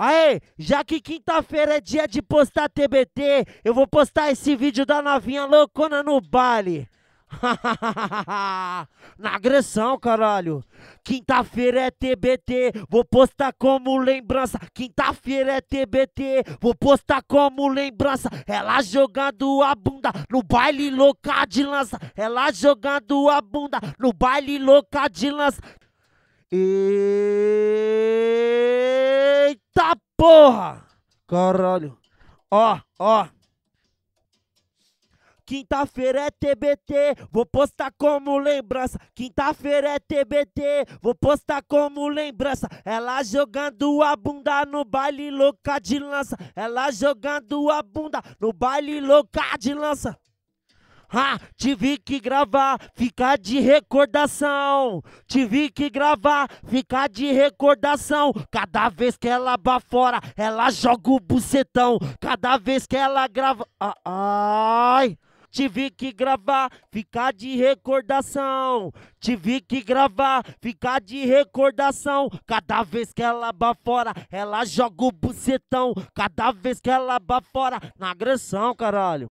Aê, já que quinta-feira é dia de postar TBT, eu vou postar esse vídeo da novinha loucona no baile. Na agressão, caralho. Quinta-feira é TBT, vou postar como lembrança. Quinta-feira é TBT, vou postar como lembrança. Ela jogando a bunda no baile louca de lança. Ela jogando a bunda no baile louca de lança. E... Porra! Caralho. Ó, ó. Quinta-feira é TBT, vou postar como lembrança. Quinta-feira é TBT, vou postar como lembrança. Ela jogando a bunda no baile louca de lança. Ela jogando a bunda no baile louca de lança. Ah, tive que gravar, ficar de recordação. Tive que gravar, ficar de recordação. Cada vez que ela bafora, ela joga o bucetão. Cada vez que ela grava. Ah, ai! Tive que gravar, ficar de recordação. Tive que gravar, ficar de recordação. Cada vez que ela bafora, ela joga o bucetão. Cada vez que ela bafora, na agressão, caralho.